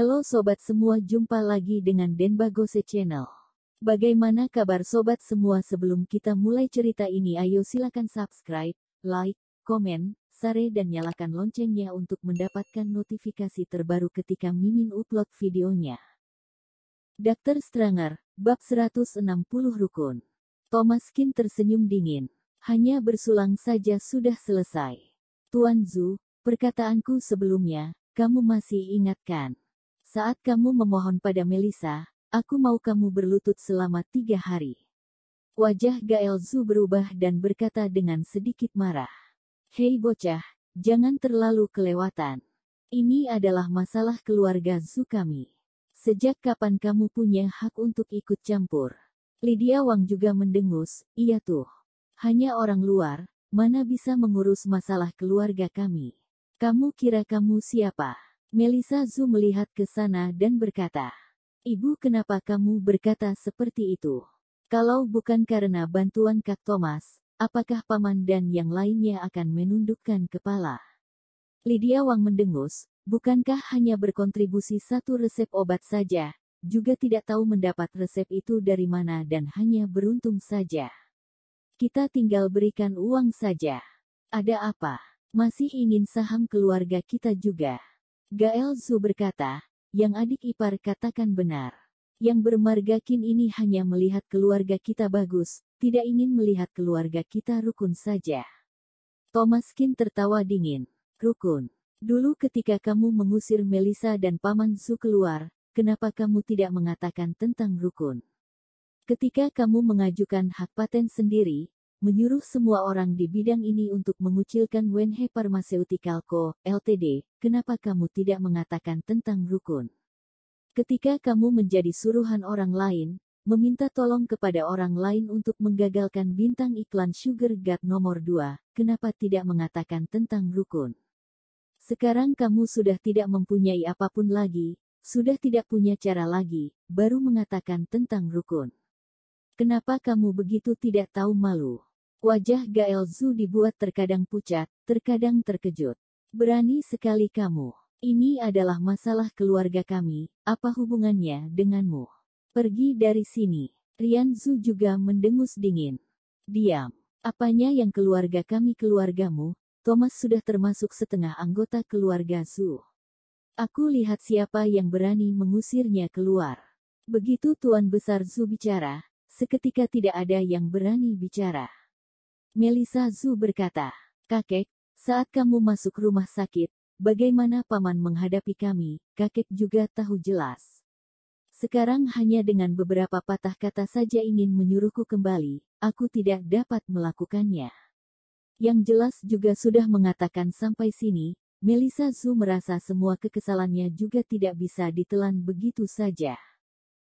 Halo sobat semua, jumpa lagi dengan Denbagose Channel. Bagaimana kabar sobat semua sebelum kita mulai cerita ini ayo silakan subscribe, like, komen, share dan nyalakan loncengnya untuk mendapatkan notifikasi terbaru ketika Mimin upload videonya. Dr. Stranger, Bab 160 Rukun. Thomas Kim tersenyum dingin. Hanya bersulang saja sudah selesai. Tuan Zhu, perkataanku sebelumnya, kamu masih ingatkan? Saat kamu memohon pada Melisa, aku mau kamu berlutut selama tiga hari. Wajah Gael Zu berubah dan berkata dengan sedikit marah. Hei bocah, jangan terlalu kelewatan. Ini adalah masalah keluarga Zu kami. Sejak kapan kamu punya hak untuk ikut campur? Lydia Wang juga mendengus, iya tuh. Hanya orang luar, mana bisa mengurus masalah keluarga kami? Kamu kira kamu siapa? Melisa Zu melihat ke sana dan berkata, Ibu kenapa kamu berkata seperti itu? Kalau bukan karena bantuan Kak Thomas, apakah Paman dan yang lainnya akan menundukkan kepala? Lydia Wang mendengus, bukankah hanya berkontribusi satu resep obat saja, juga tidak tahu mendapat resep itu dari mana dan hanya beruntung saja. Kita tinggal berikan uang saja. Ada apa? Masih ingin saham keluarga kita juga. Gael Zu berkata, yang adik ipar katakan benar. Yang bermarga Kin ini hanya melihat keluarga kita bagus, tidak ingin melihat keluarga kita rukun saja. Thomas Kin tertawa dingin. Rukun. Dulu ketika kamu mengusir Melissa dan Paman Su keluar, kenapa kamu tidak mengatakan tentang rukun? Ketika kamu mengajukan hak paten sendiri, menyuruh semua orang di bidang ini untuk mengucilkan Wenhe Pharmaceutical Co., Ltd. Kenapa kamu tidak mengatakan tentang rukun? Ketika kamu menjadi suruhan orang lain, meminta tolong kepada orang lain untuk menggagalkan bintang iklan Sugar God nomor 2, kenapa tidak mengatakan tentang rukun? Sekarang kamu sudah tidak mempunyai apapun lagi, sudah tidak punya cara lagi, baru mengatakan tentang rukun. Kenapa kamu begitu tidak tahu malu? Wajah Gael Zu dibuat terkadang pucat, terkadang terkejut. Berani sekali kamu. Ini adalah masalah keluarga kami, apa hubungannya denganmu? Pergi dari sini. Rian Zu juga mendengus dingin. Diam. Apanya yang keluarga kami keluargamu, Thomas sudah termasuk setengah anggota keluarga Zu. Aku lihat siapa yang berani mengusirnya keluar. Begitu Tuan Besar Zu bicara, seketika tidak ada yang berani bicara. Melisa Zhu berkata, Kakek, saat kamu masuk rumah sakit, bagaimana paman menghadapi kami, kakek juga tahu jelas. Sekarang hanya dengan beberapa patah kata saja ingin menyuruhku kembali, aku tidak dapat melakukannya. Yang jelas juga sudah mengatakan sampai sini, Melisa Zhu merasa semua kekesalannya juga tidak bisa ditelan begitu saja.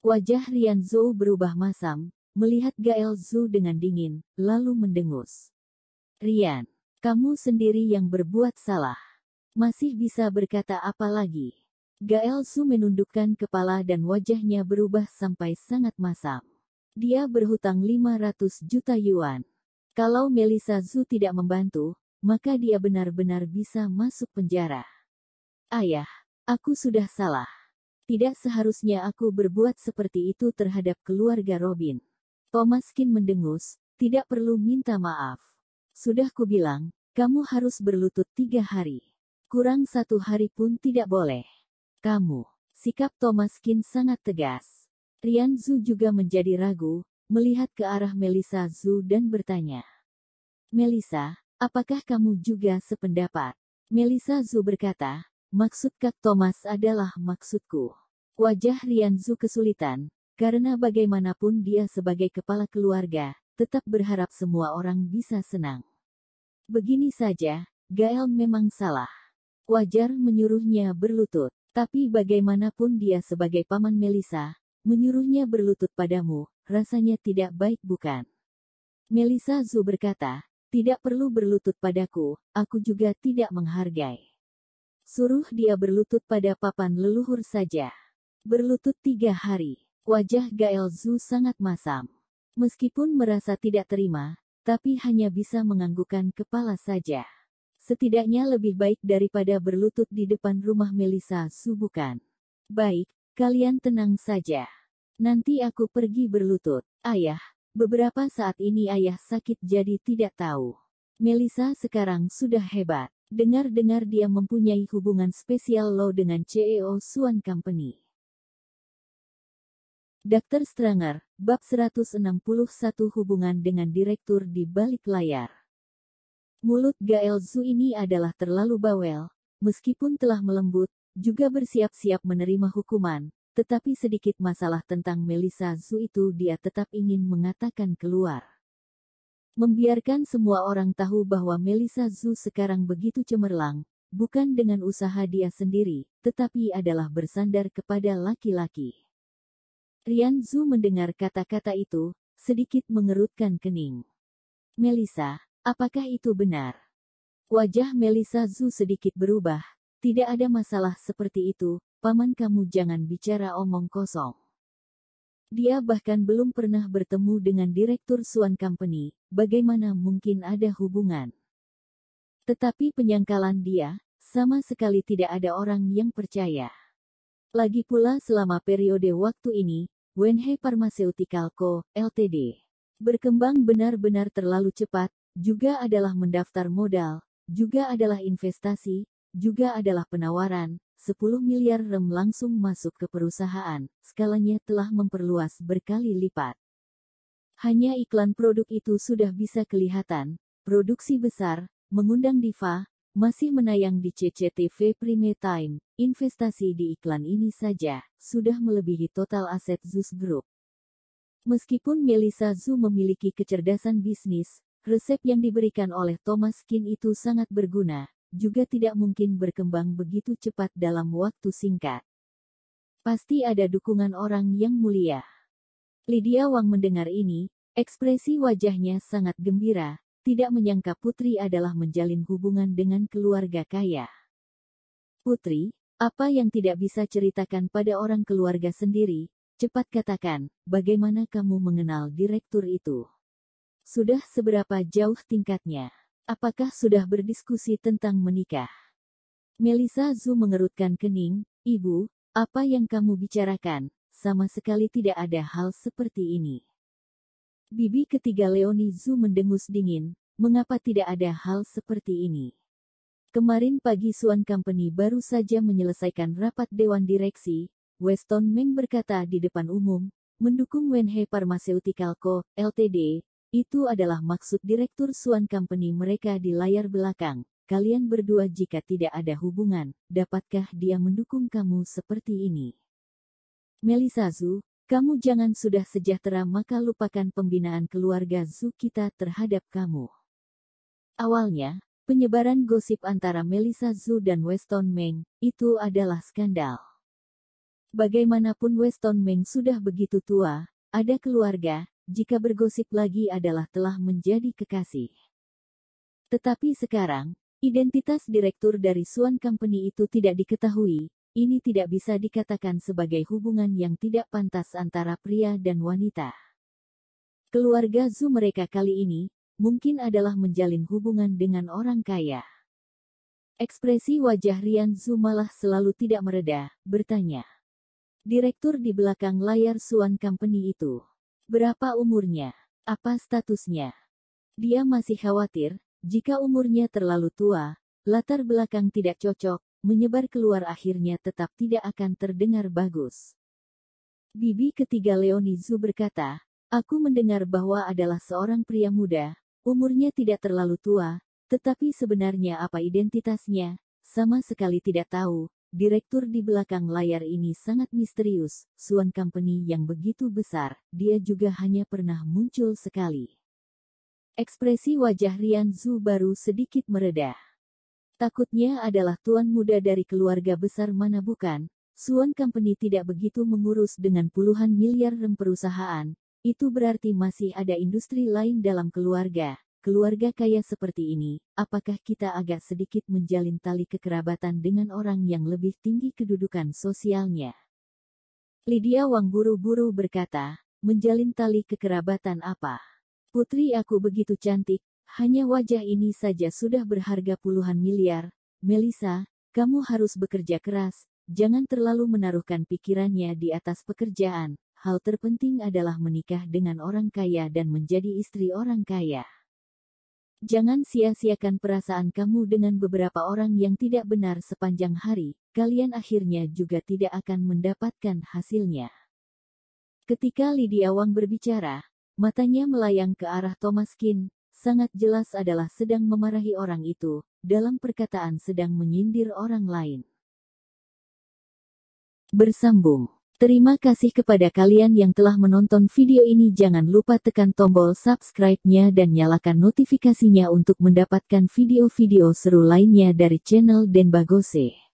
Wajah Rian Zhou berubah masam, melihat Gael Zu dengan dingin, lalu mendengus. Rian, kamu sendiri yang berbuat salah. Masih bisa berkata apa lagi? Gael Su menundukkan kepala dan wajahnya berubah sampai sangat masam. Dia berhutang 500 juta yuan. Kalau Melisa Zu tidak membantu, maka dia benar-benar bisa masuk penjara. Ayah, aku sudah salah. Tidak seharusnya aku berbuat seperti itu terhadap keluarga Robin. Thomas Kin mendengus, tidak perlu minta maaf. Sudah kubilang, kamu harus berlutut tiga hari. Kurang satu hari pun tidak boleh. Kamu, sikap Thomas Kin sangat tegas. Rian Zhu juga menjadi ragu, melihat ke arah Melisa Zhu dan bertanya. Melisa, apakah kamu juga sependapat? Melisa Zhu berkata, maksud Kak Thomas adalah maksudku. Wajah Rian Zhu kesulitan, karena bagaimanapun dia sebagai kepala keluarga, tetap berharap semua orang bisa senang. Begini saja, Gael memang salah. Wajar menyuruhnya berlutut, tapi bagaimanapun dia sebagai paman Melisa, menyuruhnya berlutut padamu, rasanya tidak baik bukan? Melisa Zu berkata, tidak perlu berlutut padaku, aku juga tidak menghargai. Suruh dia berlutut pada papan leluhur saja. Berlutut tiga hari. Wajah Gael Zu sangat masam. Meskipun merasa tidak terima, tapi hanya bisa menganggukkan kepala saja. Setidaknya lebih baik daripada berlutut di depan rumah Melisa Su bukan? Baik, kalian tenang saja. Nanti aku pergi berlutut. Ayah, beberapa saat ini ayah sakit jadi tidak tahu. Melisa sekarang sudah hebat. Dengar-dengar dia mempunyai hubungan spesial lo dengan CEO Suan Company. Dr. Stranger, Bab 161 Hubungan dengan Direktur di Balik Layar Mulut Gael Zu ini adalah terlalu bawel, meskipun telah melembut, juga bersiap-siap menerima hukuman, tetapi sedikit masalah tentang Melissa Zu itu dia tetap ingin mengatakan keluar. Membiarkan semua orang tahu bahwa Melissa Zu sekarang begitu cemerlang, bukan dengan usaha dia sendiri, tetapi adalah bersandar kepada laki-laki. Rian Zhu mendengar kata-kata itu, sedikit mengerutkan kening. Melisa, apakah itu benar? Wajah Melisa Zhu sedikit berubah, tidak ada masalah seperti itu, paman kamu jangan bicara omong kosong. Dia bahkan belum pernah bertemu dengan Direktur Suan Company, bagaimana mungkin ada hubungan. Tetapi penyangkalan dia, sama sekali tidak ada orang yang percaya. Lagi pula selama periode waktu ini, Wenhe Pharmaceutical Co., Ltd. Berkembang benar-benar terlalu cepat, juga adalah mendaftar modal, juga adalah investasi, juga adalah penawaran, 10 miliar rem langsung masuk ke perusahaan, skalanya telah memperluas berkali lipat. Hanya iklan produk itu sudah bisa kelihatan, produksi besar, mengundang diva, masih menayang di CCTV Prime Time. Investasi di iklan ini saja sudah melebihi total aset Zeus Group. Meskipun Melissa Zhu memiliki kecerdasan bisnis, resep yang diberikan oleh Thomas Kin itu sangat berguna, juga tidak mungkin berkembang begitu cepat dalam waktu singkat. Pasti ada dukungan orang yang mulia. Lydia Wang mendengar ini, ekspresi wajahnya sangat gembira, tidak menyangka Putri adalah menjalin hubungan dengan keluarga kaya. Putri, apa yang tidak bisa ceritakan pada orang keluarga sendiri, cepat katakan, bagaimana kamu mengenal direktur itu? Sudah seberapa jauh tingkatnya? Apakah sudah berdiskusi tentang menikah? Melisa Zu mengerutkan kening, Ibu, apa yang kamu bicarakan, sama sekali tidak ada hal seperti ini. Bibi ketiga Leoni Zu mendengus dingin, mengapa tidak ada hal seperti ini? Kemarin pagi Suan Company baru saja menyelesaikan rapat Dewan Direksi, Weston Meng berkata di depan umum, mendukung Wenhe Pharmaceutical Co., Ltd., itu adalah maksud Direktur Suan Company mereka di layar belakang. Kalian berdua jika tidak ada hubungan, dapatkah dia mendukung kamu seperti ini? Melisa Zu, kamu jangan sudah sejahtera maka lupakan pembinaan keluarga kita terhadap kamu. Awalnya, penyebaran gosip antara Melissa Zu dan Weston Meng, itu adalah skandal. Bagaimanapun Weston Meng sudah begitu tua, ada keluarga, jika bergosip lagi adalah telah menjadi kekasih. Tetapi sekarang, identitas direktur dari Swan Company itu tidak diketahui, ini tidak bisa dikatakan sebagai hubungan yang tidak pantas antara pria dan wanita. Keluarga Zu mereka kali ini, mungkin adalah menjalin hubungan dengan orang kaya. Ekspresi wajah Rian Zu malah selalu tidak mereda, bertanya. Direktur di belakang layar Suan Company itu. Berapa umurnya? Apa statusnya? Dia masih khawatir, jika umurnya terlalu tua, latar belakang tidak cocok, menyebar keluar akhirnya tetap tidak akan terdengar bagus. Bibi ketiga Leonizu berkata, Aku mendengar bahwa adalah seorang pria muda, umurnya tidak terlalu tua, tetapi sebenarnya apa identitasnya, sama sekali tidak tahu. Direktur di belakang layar ini sangat misterius, Suan Company yang begitu besar, dia juga hanya pernah muncul sekali. Ekspresi wajah Rian Zu baru sedikit meredah. Takutnya adalah tuan muda dari keluarga besar mana bukan, Suan Company tidak begitu mengurus dengan puluhan miliar rem perusahaan, itu berarti masih ada industri lain dalam keluarga. Keluarga kaya seperti ini, apakah kita agak sedikit menjalin tali kekerabatan dengan orang yang lebih tinggi kedudukan sosialnya? Lydia Wang buru-buru berkata, menjalin tali kekerabatan apa? Putri aku begitu cantik, hanya wajah ini saja sudah berharga puluhan miliar. Melissa. kamu harus bekerja keras, jangan terlalu menaruhkan pikirannya di atas pekerjaan. Hal terpenting adalah menikah dengan orang kaya dan menjadi istri orang kaya. Jangan sia-siakan perasaan kamu dengan beberapa orang yang tidak benar sepanjang hari, kalian akhirnya juga tidak akan mendapatkan hasilnya. Ketika Lydia Wang berbicara, matanya melayang ke arah Thomas Kin, sangat jelas adalah sedang memarahi orang itu, dalam perkataan sedang menyindir orang lain. Bersambung. Terima kasih kepada kalian yang telah menonton video ini. Jangan lupa tekan tombol subscribe-nya dan nyalakan notifikasinya untuk mendapatkan video-video seru lainnya dari channel Denbagose.